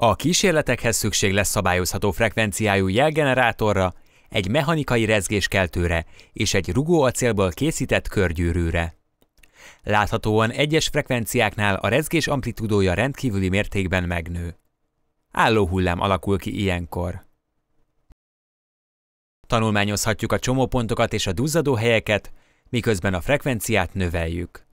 A kísérletekhez szükség lesz szabályozható frekvenciájú jelgenerátorra, egy mechanikai rezgéskeltőre és egy rugóacélból készített körgyűrűre. Láthatóan egyes frekvenciáknál a rezgés amplitudója rendkívüli mértékben megnő. Álló hullám alakul ki ilyenkor. Tanulmányozhatjuk a csomópontokat és a duzzadó helyeket, miközben a frekvenciát növeljük.